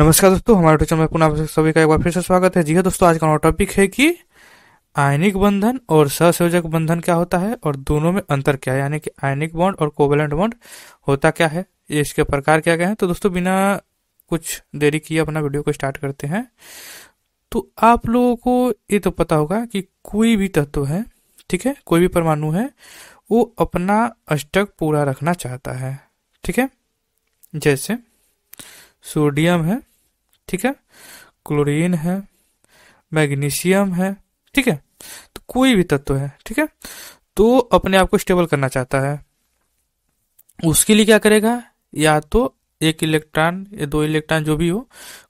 नमस्कार दोस्तों हमारे ट्यूचर में पुनः सभी का एक बार फिर से स्वागत है जी हाँ दोस्तों आज का हमारा टॉपिक है कि आयनिक बंधन और सहसयोजक बंधन क्या होता है और दोनों में अंतर क्या है यानी कि आयनिक बॉन्ड और कोवेलेंट बॉन्ड होता क्या है ये इसके प्रकार क्या क्या है तो दोस्तों बिना कुछ देरी किए अपना वीडियो को स्टार्ट करते हैं तो आप लोगों को ये तो पता होगा कि कोई भी तत्व है ठीक है कोई भी परमाणु है वो अपना अष्टक पूरा रखना चाहता है ठीक है जैसे सोडियम है ठीक है क्लोरीन है मैग्नीशियम है ठीक है तो कोई भी तत्व है ठीक है तो अपने आप को स्टेबल करना चाहता है उसके लिए क्या करेगा या तो एक इलेक्ट्रॉन या दो इलेक्ट्रॉन जो भी हो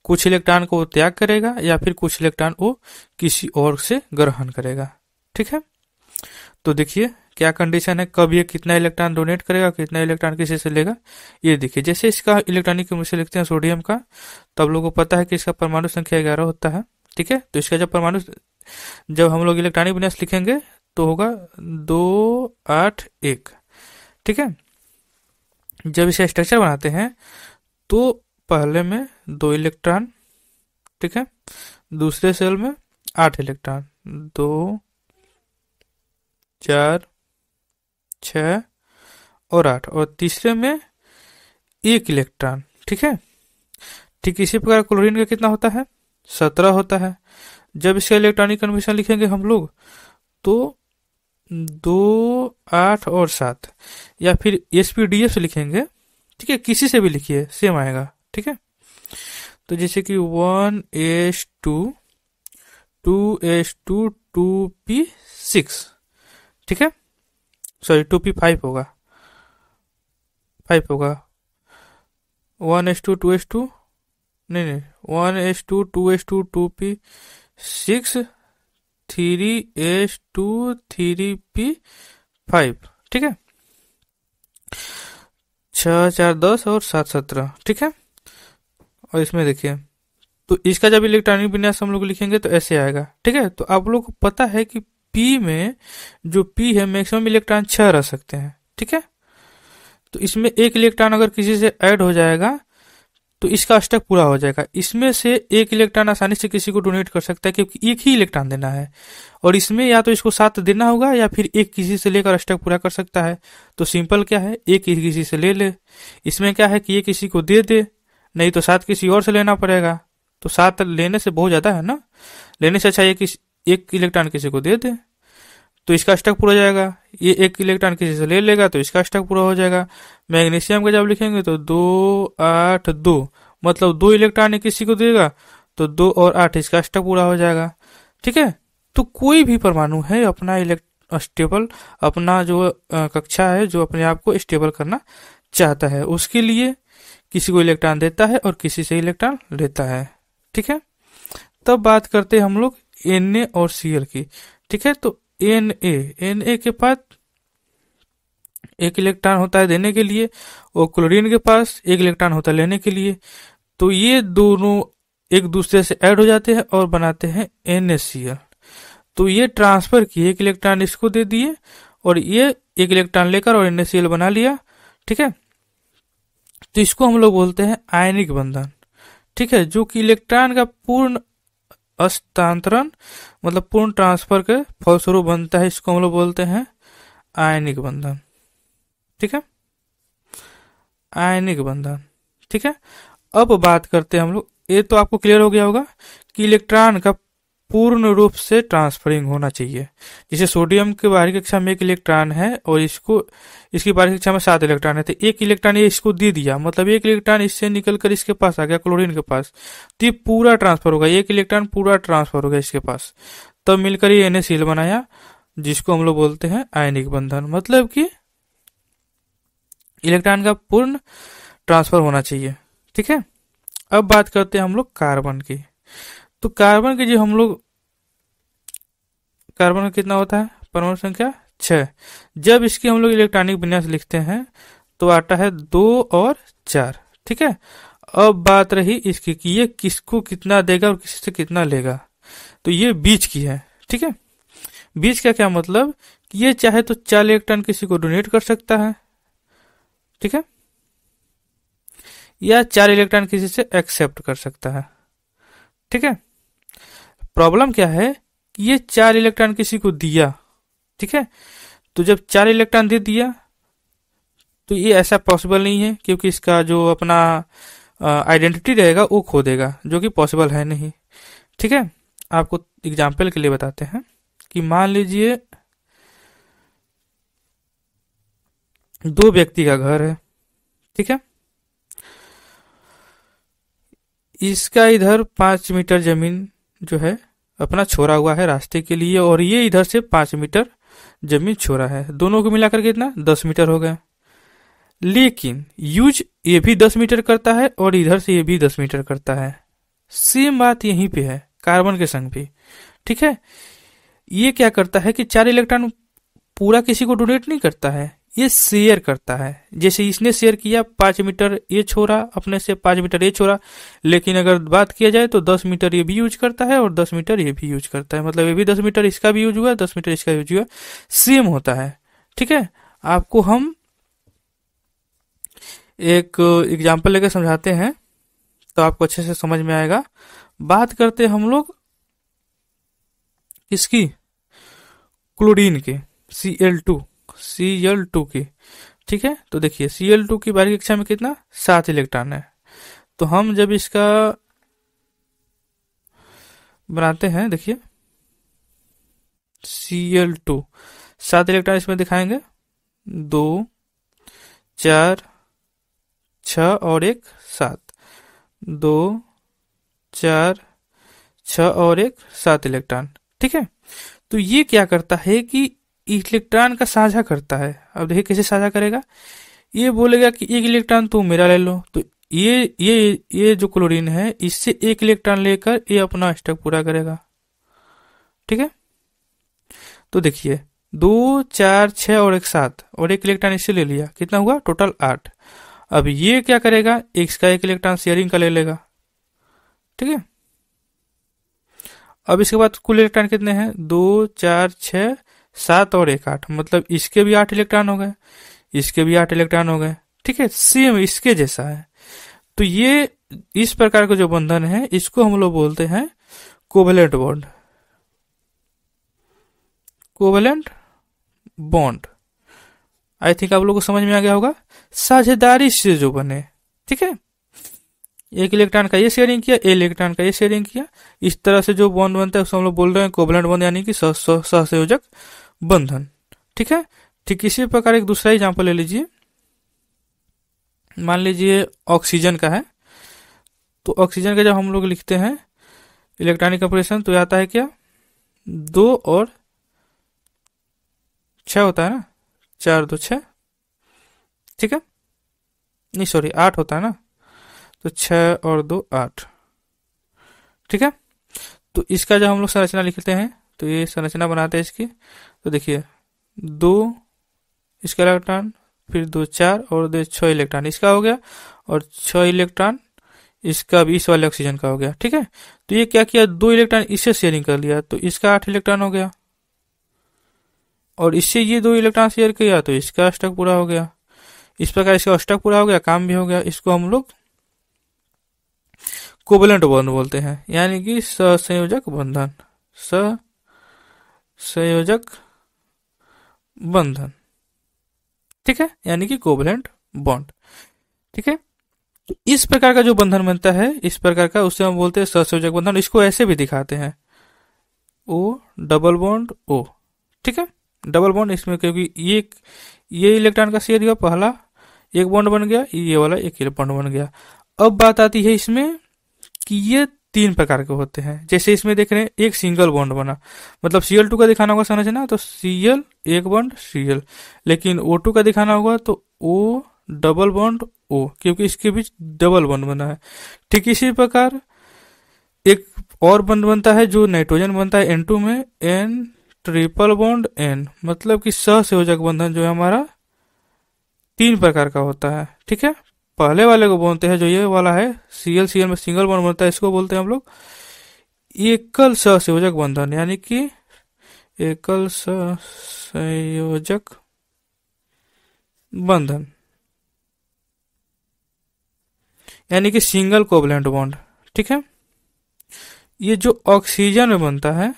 कुछ इलेक्ट्रॉन को वो त्याग करेगा या फिर कुछ इलेक्ट्रॉन वो किसी और से ग्रहण करेगा ठीक है तो देखिए क्या कंडीशन है कब ये कितना इलेक्ट्रॉन डोनेट करेगा कितना इलेक्ट्रॉन किसी से लेगा ये देखिए जैसे इसका इलेक्ट्रॉनिक केमिस्ट्री लिखते हैं सोडियम का तो आप लोगों को पता है कि इसका परमाणु संख्या ग्यारह होता है ठीक है तो इसका जब परमाणु जब हम लोग इलेक्ट्रॉनिक विन्यास लिखेंगे तो होगा दो आठ एक ठीक है जब इसे स्ट्रक्चर बनाते हैं तो पहले में दो इलेक्ट्रॉन ठीक है दूसरे सेल में आठ इलेक्ट्रॉन दो चार छ और आठ और तीसरे में एक इलेक्ट्रॉन ठीक है ठीक इसी प्रकार क्लोरीन का कितना होता है सत्रह होता है जब इसका इलेक्ट्रॉनिक कन्वेंशन लिखेंगे हम लोग तो दो आठ और सात या फिर एस पी डी एफ लिखेंगे ठीक है किसी से भी लिखिए सेम आएगा ठीक है तो जैसे कि one S two two S two two P six ठीक है सॉरी टू पी फाइव होगा फाइव होगा one S two two S two नहीं नहीं one S two two S two two P six three S two three P five ठीक है छ चार दस और सात सत्रह ठीक है और इसमें देखिए तो इसका जब इलेक्ट्रॉनिक विन्यास हम लोग लिखेंगे तो ऐसे आएगा ठीक है तो आप लोग को पता है कि पी में जो पी है मैक्सिमम इलेक्ट्रॉन छह रह सकते हैं ठीक है तो इसमें एक इलेक्ट्रॉन अगर किसी से ऐड हो जाएगा तो इसका स्टेप पूरा हो जाएगा इसमें से एक इलेक्ट्रॉन आसानी से किसी को डोनेट कर सकता है क्योंकि एक ही इलेक्ट्रॉन देना है और इसमें या तो इसको सात देना होगा या फिर एक किसी से लेकर स्टेप पूरा कर सकता है तो सिंपल क्या है एक ही किसी से ले ले इसमें क्या है कि ये किसी को दे दे नहीं तो सात किसी और से लेना पड़ेगा तो सात लेने से बहुत ज़्यादा है ना लेने से अच्छा एक इलेक्ट्रॉन किसी को दे दे तो इसका स्टॉक पूरा जाएगा ये एक इलेक्ट्रॉन किसी से ले लेगा तो इसका स्टॉक पूरा हो जाएगा मैग्नीशियम का जब लिखेंगे तो दो आठ दो मतलब दो इलेक्ट्रॉन किसी को देगा तो दो और आठ इसका स्टॉक पूरा हो जाएगा ठीक है तो कोई भी परमाणु है अपना इलेक्ट स्टेबल अपना जो कक्षा है जो अपने आप को स्टेबल करना चाहता है उसके लिए किसी को इलेक्ट्रॉन देता है और किसी से इलेक्ट्रॉन लेता है ठीक है तब बात करते हैं हम लोग एन और सीएल की ठीक है तो एन ए एन ए के पास एक इलेक्ट्रॉन होता है देने के लिए और क्लोरीन के पास एक इलेक्ट्रॉन होता है लेने के लिए तो ये दोनों एक दूसरे से ऐड हो जाते हैं और बनाते हैं एन तो ये ट्रांसफर किए एक इलेक्ट्रॉन इसको दे दिए और ये एक इलेक्ट्रॉन लेकर और एन बना लिया ठीक है तो इसको हम लोग बोलते हैं आयनिक बंधन ठीक है जो कि इलेक्ट्रॉन का पूर्ण हस्तांतरण मतलब पूर्ण ट्रांसफर के फलस्वरूप बनता है इसको हम लोग बोलते हैं आयनिक बंधन ठीक है आयनिक बंधन ठीक है अब बात करते हैं हम लोग ये तो आपको क्लियर हो गया होगा कि इलेक्ट्रॉन का पूर्ण रूप से ट्रांसफरिंग होना चाहिए जैसे सोडियम के बाहरी कक्षा में एक इलेक्ट्रॉन है और इसको इसकी बाहरी कक्षा में सात इलेक्ट्रॉन है तो एक इलेक्ट्रॉन ये इसको दे दिया मतलब एक इलेक्ट्रॉन इससे निकलकर इसके पास आ गया क्लोरीन के पास तो ये पूरा ट्रांसफर होगा एक इलेक्ट्रॉन पूरा ट्रांसफर होगा इसके पास तब तो मिलकर ये एने बनाया जिसको हम लोग बोलते हैं आयनिक बंधन मतलब कि इलेक्ट्रॉन का पूर्ण ट्रांसफर होना चाहिए ठीक है अब बात करते हैं हम लोग कार्बन की तो कार्बन के जो हम लोग कार्बन कितना होता है परमाणु संख्या छ जब इसकी हम लोग इलेक्ट्रॉनिक विन्यास लिखते हैं तो आता है दो और चार ठीक है अब बात रही इसकी कि ये किसको कितना देगा और किससे कितना लेगा तो ये बीच की है ठीक है बीच का क्या मतलब कि ये चाहे तो चार इलेक्ट्रॉन किसी को डोनेट कर सकता है ठीक है या चार इलेक्ट्रॉन किसी से एक्सेप्ट कर सकता है ठीक है प्रॉब्लम क्या है कि ये चार इलेक्ट्रॉन किसी को दिया ठीक है तो जब चार इलेक्ट्रॉन दे दिया तो ये ऐसा पॉसिबल नहीं है क्योंकि इसका जो अपना आइडेंटिटी रहेगा वो खो देगा जो कि पॉसिबल है नहीं ठीक है आपको एग्जाम्पल के लिए बताते हैं कि मान लीजिए दो व्यक्ति का घर है ठीक है इसका इधर पांच मीटर जमीन जो है अपना छोड़ा हुआ है रास्ते के लिए और ये इधर से पाँच मीटर जमीन छोड़ा है दोनों को मिलाकर के इतना दस मीटर हो गया लेकिन यूज ये भी दस मीटर करता है और इधर से ये भी दस मीटर करता है सेम बात यहीं पे है कार्बन के संग भी ठीक है ये क्या करता है कि चार इलेक्ट्रॉन पूरा किसी को डोनेट नहीं करता है ये शेयर करता है जैसे इसने शेयर किया पांच मीटर ये छोड़ा अपने से पांच मीटर ये छोड़ा लेकिन अगर बात किया जाए तो दस मीटर ये भी यूज करता है और दस मीटर ये भी यूज करता है मतलब ये भी दस मीटर इसका भी यूज हुआ दस मीटर इसका यूज हुआ सेम होता है ठीक है आपको हम एक एग्जाम्पल लेकर समझाते हैं तो आपको अच्छे से समझ में आएगा बात करते हम लोग इसकी क्लोरीन के C L two C L two की ठीक है तो देखिए सी एल टू की बारी कक्षा में कितना सात इलेक्ट्रॉन है तो हम जब इसका बनाते हैं देखिए सी एल टू सात इलेक्ट्रॉन इसमें दिखाएंगे दो चार छ और एक सात दो चार छ और एक सात इलेक्ट्रॉन ठीक है तो ये क्या करता है कि इलेक्ट्रॉन का साझा करता है अब देखिए कैसे साझा करेगा ये बोलेगा कि एक इलेक्ट्रॉन तू मेरा ले लो तो ये ये ये जो क्लोरीन है इससे एक इलेक्ट्रॉन लेकर ये अपना स्टॉक पूरा करेगा ठीक है तो देखिए दो चार छ और एक सात और एक इलेक्ट्रॉन इससे ले लिया कितना हुआ टोटल आठ अब ये क्या करेगा एक का एक इलेक्ट्रॉन शेयरिंग का ले लेगा ठीक है अब इसके बाद कुल इलेक्ट्रॉन कितने हैं दो चार छः सात और एक आठ मतलब इसके भी आठ इलेक्ट्रॉन हो गए इसके भी आठ इलेक्ट्रॉन हो गए ठीक है सेम इसके जैसा है तो ये इस प्रकार का जो बंधन है इसको हम लोग बोलते हैं covalent bond covalent bond I think आप लोगों को समझ में आ गया होगा साझेदारी से जो बने ठीक है एक इलेक्ट्रॉन का ये शेयरिंग किया एक इलेक्ट्रॉन का ये शेयरिंग किया इस तरह से जो बॉन्ड बनता है उसको हम लोग बोल रहे हैं कोवलेंट बॉन्ड यानी कि सहसंयोजक बंधन ठीक है ठीक इसी प्रकार एक दूसरा एग्जाम्पल ले लीजिए मान लीजिए ऑक्सीजन का है तो ऑक्सीजन का जब हम लोग लिखते हैं इलेक्ट्रॉनिक ऑपरेशन तो आता है क्या दो और छ होता है ना चार दो छ ठीक है नहीं सॉरी आठ होता है ना तो छ और दो आठ ठीक है तो इसका जब हम लोग संरचना लिखते हैं तो ये संरचना बनाते हैं इसकी तो देखिए दो इसका इलेक्ट्रॉन फिर दो चार और दो छ इलेक्ट्रॉन इसका हो गया और छ इलेक्ट्रॉन इसका भी इस वाले ऑक्सीजन का हो गया ठीक है तो ये क्या किया दो इलेक्ट्रॉन इससे शेयरिंग कर लिया तो इसका आठ इलेक्ट्रॉन हो गया और इससे ये दो इलेक्ट्रॉन शेयर किया तो इसका अष्टक पूरा हो गया इस प्रकार इसका अष्टक पूरा हो गया काम भी हो गया इसको हम लोग कोवलेंट बंध बोलते हैं यानी कि ससंयोजक बंधन संयोजक बंधन ठीक है यानी कि कोवलेंट बॉन्ड ठीक है तो इस प्रकार का जो बंधन बनता है इस प्रकार का उसे हम बोलते हैं ससंयोजक बंधन इसको ऐसे भी दिखाते हैं ओ डबल बॉन्ड ओ ठीक है डबल बॉन्ड इसमें क्योंकि ये ये इलेक्ट्रॉन का शेयर हुआ पहला एक बॉन्ड बन गया ये वाला एक बॉन्ड बन गया अब बात आती है इसमें कि ये तीन प्रकार के होते हैं जैसे इसमें देख रहे हैं एक सिंगल बॉन्ड बना मतलब सीएल टू का दिखाना होगा संरचना तो सीएल एक बॉन्ड सीएल लेकिन ओ टू का दिखाना होगा तो ओ डबल बॉन्ड ओ क्योंकि इसके बीच डबल बॉन्ड बना है ठीक इसी प्रकार एक और बॉन्ड बनता है जो नाइट्रोजन बनता है एन टू में एन ट्रिपल बॉन्ड एन मतलब कि सहसयोजक बंधन जो है हमारा तीन प्रकार का होता है ठीक है पहले वाले को बोलते हैं जो ये वाला है सीएल सीएल में सिंगल बॉन्ड बनता है इसको बोलते हैं हम लोग एकल सहसंयोजक बंधन यानी कि एकल सहसंयोजक बंधन यानी कि सिंगल कोवलेंट बॉन्ड ठीक है ये जो ऑक्सीजन में बनता है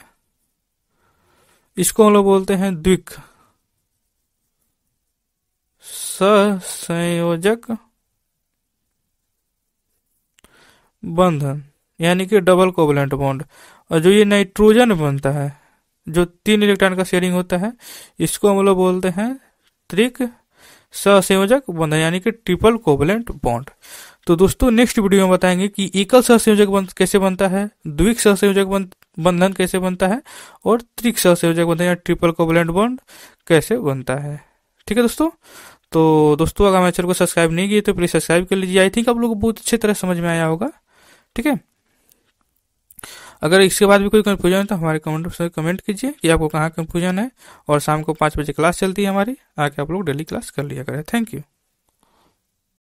इसको हम लोग बोलते हैं द्विक सहसंयोजक बंधन यानी कि डबल कोवलेंट बॉन्ड और जो ये नाइट्रोजन बनता है जो तीन इलेक्ट्रॉन का शेयरिंग होता है इसको हम लोग बोलते हैं त्रिक सहसंयोजक बंधन यानी कि ट्रिपल कोवलेंट बॉन्ड तो दोस्तों नेक्स्ट वीडियो में बताएंगे कि एकल सहसंयोजक बंध कैसे बनता है द्विक सहसंयोजक बंधन कैसे बनता है और त्रिक सहसंयोजक बंधन या ट्रिपल कोवलेंट बॉन्ड कैसे बनता है ठीक है दोस्तों तो दोस्तों अगर हमारे चैनल को सब्सक्राइब नहीं किए तो प्लीज सब्सक्राइब कर लीजिए आई थिंक आप लोग बहुत अच्छी तरह समझ में आया होगा ठीक है अगर इसके बाद भी कोई कन्फ्यूजन है तो हमारे कमेंट से कमेंट कीजिए कि आपको कहाँ कन्फ्यूजन है और शाम को पाँच बजे क्लास चलती है हमारी आके आप लोग डेली क्लास कर लिया करें थैंक यू